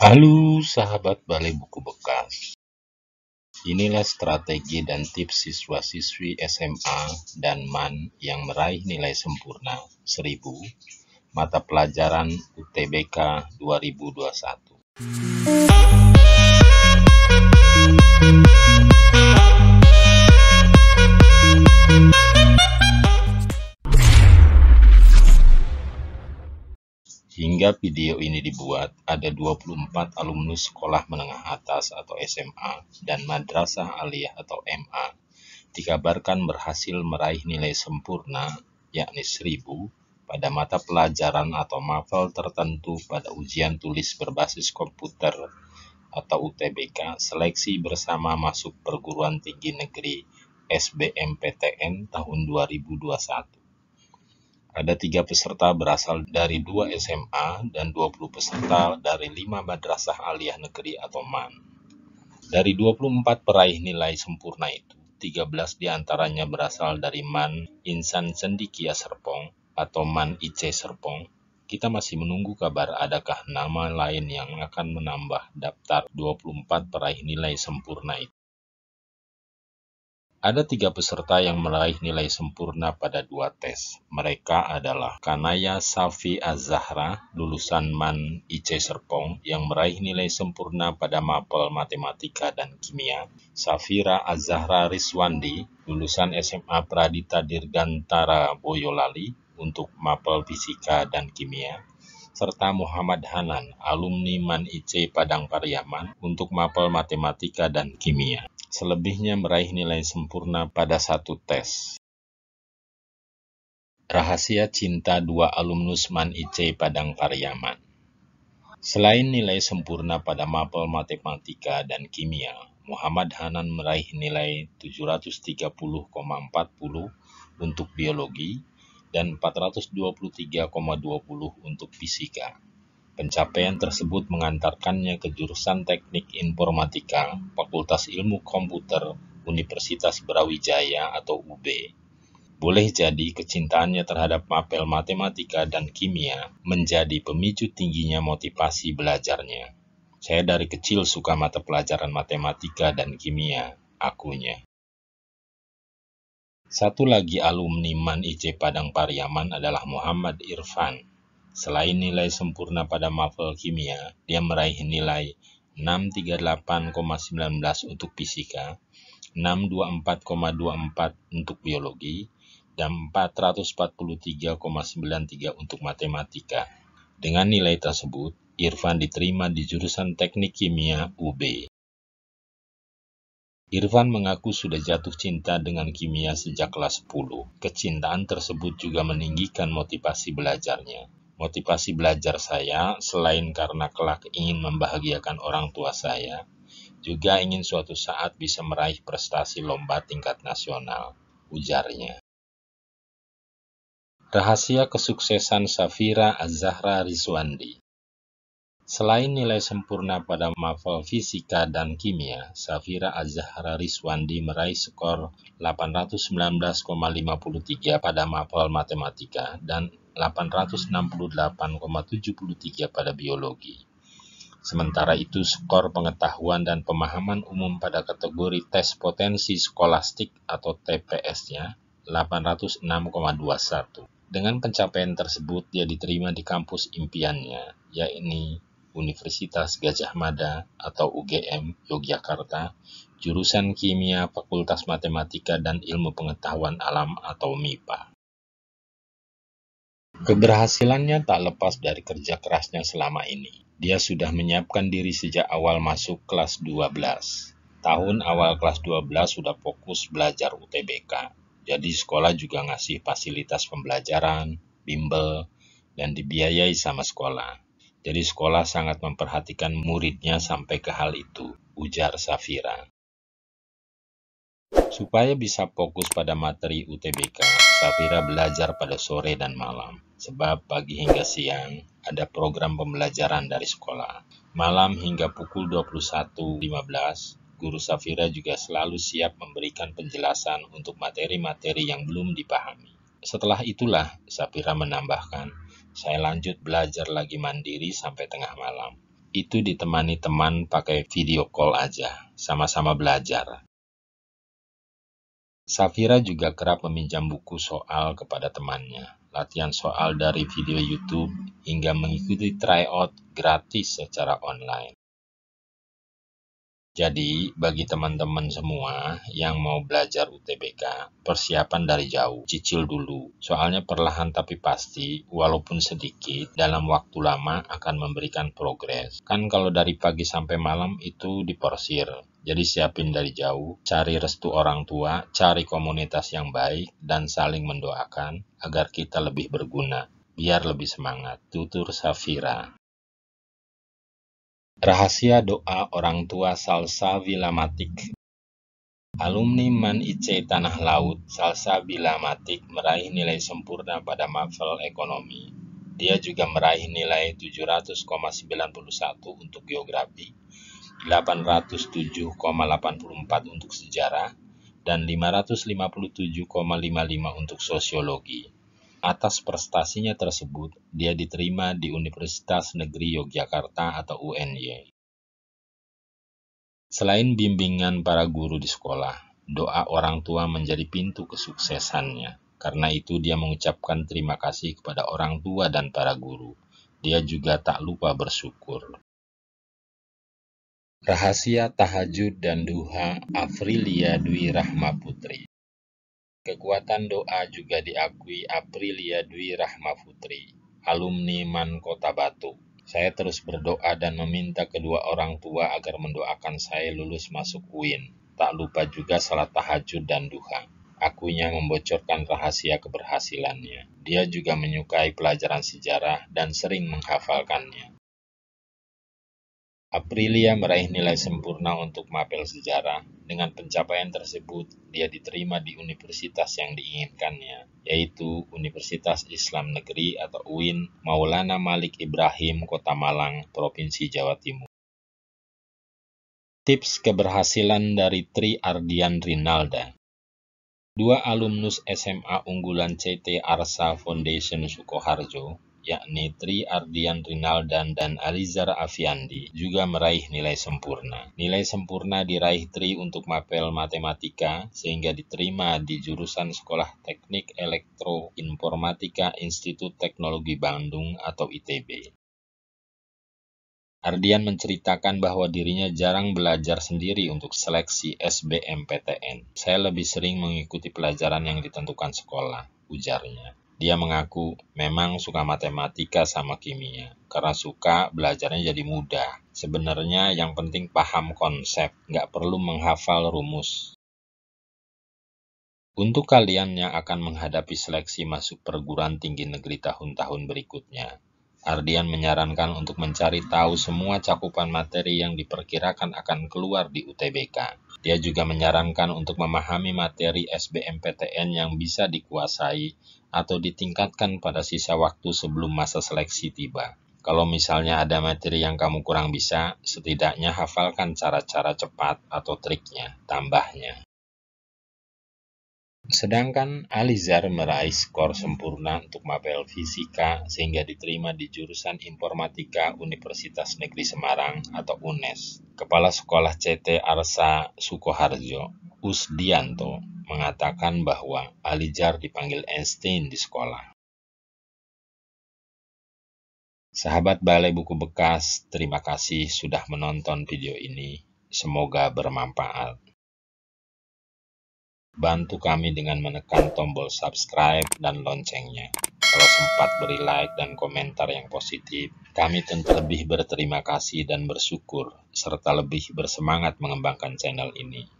Halo sahabat Balai Buku Bekas. Inilah strategi dan tips siswa-siswi SMA dan MAN yang meraih nilai sempurna 1000 mata pelajaran UTBK 2021. Sejak video ini dibuat, ada 24 alumni sekolah menengah atas atau SMA dan madrasah aliyah atau MA dikabarkan berhasil meraih nilai sempurna, yakni 1000, pada mata pelajaran atau mafal tertentu pada ujian tulis berbasis komputer atau UTBK seleksi bersama masuk perguruan tinggi negeri SBMPTN tahun 2021. Ada tiga peserta berasal dari dua SMA dan 20 peserta dari lima madrasah aliyah negeri atau MAN. Dari 24 peraih nilai sempurna itu, 13 diantaranya berasal dari MAN Insan Sendikia Serpong atau MAN IC Serpong. Kita masih menunggu kabar adakah nama lain yang akan menambah daftar 24 peraih nilai sempurna itu. Ada tiga peserta yang meraih nilai sempurna pada dua tes. Mereka adalah Kanaya Safi Azahra, lulusan MAN IC Serpong, yang meraih nilai sempurna pada mapel matematika dan kimia. Safira Azahra Riswandi, lulusan SMA Pradita Dirgantara Boyolali, untuk mapel fisika dan kimia serta Muhammad Hanan, alumni MAN IC Padang Pariaman untuk mapel matematika dan kimia selebihnya meraih nilai sempurna pada satu tes. Rahasia Cinta Dua Alumnus Man IC Padang Pariaman Selain nilai sempurna pada mapel matematika dan kimia, Muhammad Hanan meraih nilai 730,40 untuk biologi dan 423,20 untuk fisika. Pencapaian tersebut mengantarkannya ke jurusan Teknik Informatika Fakultas Ilmu Komputer Universitas Brawijaya atau UB. Boleh jadi kecintaannya terhadap mapel matematika dan kimia menjadi pemicu tingginya motivasi belajarnya. Saya dari kecil suka mata pelajaran matematika dan kimia, akunya. Satu lagi alumni MAN IC Padang Pariaman adalah Muhammad Irfan. Selain nilai sempurna pada mapel kimia, dia meraih nilai 638,19 untuk fisika, 624,24 untuk biologi, dan 443,93 untuk matematika. Dengan nilai tersebut, Irfan diterima di jurusan Teknik Kimia UB. Irfan mengaku sudah jatuh cinta dengan kimia sejak kelas 10. Kecintaan tersebut juga meninggikan motivasi belajarnya. Motivasi belajar saya, selain karena kelak ingin membahagiakan orang tua saya, juga ingin suatu saat bisa meraih prestasi lomba tingkat nasional, ujarnya. Rahasia kesuksesan Safira Azahra Rizwandi Selain nilai sempurna pada mafal fisika dan kimia, Safira Azahra Rizwandi meraih skor 819,53 pada mafal matematika dan 868,73 pada biologi. Sementara itu, skor pengetahuan dan pemahaman umum pada kategori tes potensi skolastik atau TPS-nya 806,21. Dengan pencapaian tersebut, dia diterima di kampus impiannya, yakni Universitas Gajah Mada atau UGM Yogyakarta, jurusan Kimia Fakultas Matematika dan Ilmu Pengetahuan Alam atau MIPA. Keberhasilannya tak lepas dari kerja kerasnya selama ini. Dia sudah menyiapkan diri sejak awal masuk kelas 12. Tahun awal kelas 12 sudah fokus belajar UTBK. Jadi sekolah juga ngasih fasilitas pembelajaran, bimbel, dan dibiayai sama sekolah. Jadi sekolah sangat memperhatikan muridnya sampai ke hal itu, ujar Safira. Supaya bisa fokus pada materi UTBK, Safira belajar pada sore dan malam, sebab pagi hingga siang ada program pembelajaran dari sekolah. Malam hingga pukul 21.15, guru Safira juga selalu siap memberikan penjelasan untuk materi-materi yang belum dipahami. Setelah itulah, Safira menambahkan, saya lanjut belajar lagi mandiri sampai tengah malam. Itu ditemani teman pakai video call aja, sama-sama belajar. Safira juga kerap meminjam buku soal kepada temannya, latihan soal dari video YouTube, hingga mengikuti tryout gratis secara online. Jadi, bagi teman-teman semua yang mau belajar UTBK, persiapan dari jauh, cicil dulu. Soalnya perlahan tapi pasti, walaupun sedikit, dalam waktu lama akan memberikan progres. Kan kalau dari pagi sampai malam itu diporsir, jadi siapin dari jauh, cari restu orang tua, cari komunitas yang baik, dan saling mendoakan agar kita lebih berguna, biar lebih semangat. Tutur Safira Rahasia Doa Orang Tua Salsa Vilamatik Alumni Man IC Tanah Laut, Salsa Vilamatik meraih nilai sempurna pada mafel ekonomi. Dia juga meraih nilai 700,91 untuk geografi 807,84 untuk sejarah dan 557,55 untuk sosiologi. Atas prestasinya tersebut, dia diterima di Universitas Negeri Yogyakarta atau UNY. Selain bimbingan para guru di sekolah, doa orang tua menjadi pintu kesuksesannya. Karena itu dia mengucapkan terima kasih kepada orang tua dan para guru. Dia juga tak lupa bersyukur. Rahasia Tahajud dan Duha Aprilia Dwi Rahma Putri Kekuatan doa juga diakui Aprilia Dwi Rahma Putri, alumni MAN Kota Batu. Saya terus berdoa dan meminta kedua orang tua agar mendoakan saya lulus masuk UIN. Tak lupa juga salat tahajud dan duha. Akunya membocorkan rahasia keberhasilannya. Dia juga menyukai pelajaran sejarah dan sering menghafalkannya. Aprilia meraih nilai sempurna untuk mapel sejarah. Dengan pencapaian tersebut, dia diterima di universitas yang diinginkannya, yaitu Universitas Islam Negeri atau UIN Maulana Malik Ibrahim, Kota Malang, Provinsi Jawa Timur. Tips keberhasilan dari Tri Ardian Rinalda Dua alumnus SMA unggulan CT Arsa Foundation Sukoharjo yakni Tri Ardian Rinaldan dan Alizar Afiandi juga meraih nilai sempurna. Nilai sempurna diraih Tri untuk mapel matematika sehingga diterima di jurusan Sekolah Teknik Elektro Informatika Institut Teknologi Bandung atau ITB. Ardian menceritakan bahwa dirinya jarang belajar sendiri untuk seleksi SBMPTN. Saya lebih sering mengikuti pelajaran yang ditentukan sekolah, ujarnya. Dia mengaku memang suka matematika sama kimia, karena suka belajarnya jadi mudah. Sebenarnya yang penting paham konsep, nggak perlu menghafal rumus. Untuk kalian yang akan menghadapi seleksi masuk perguruan tinggi negeri tahun-tahun berikutnya, Ardian menyarankan untuk mencari tahu semua cakupan materi yang diperkirakan akan keluar di UTBK. Dia juga menyarankan untuk memahami materi SBMPTN yang bisa dikuasai atau ditingkatkan pada sisa waktu sebelum masa seleksi tiba. Kalau misalnya ada materi yang kamu kurang bisa, setidaknya hafalkan cara-cara cepat atau triknya, tambahnya. Sedangkan Alizar meraih skor sempurna untuk mapel fisika sehingga diterima di jurusan informatika Universitas Negeri Semarang atau UNES. Kepala Sekolah CT Arsa Sukoharjo, Usdianto, mengatakan bahwa Alijar dipanggil Einstein di sekolah. Sahabat Balai Buku Bekas, terima kasih sudah menonton video ini. Semoga bermanfaat. Bantu kami dengan menekan tombol subscribe dan loncengnya. Kalau sempat beri like dan komentar yang positif, kami tentu lebih berterima kasih dan bersyukur, serta lebih bersemangat mengembangkan channel ini.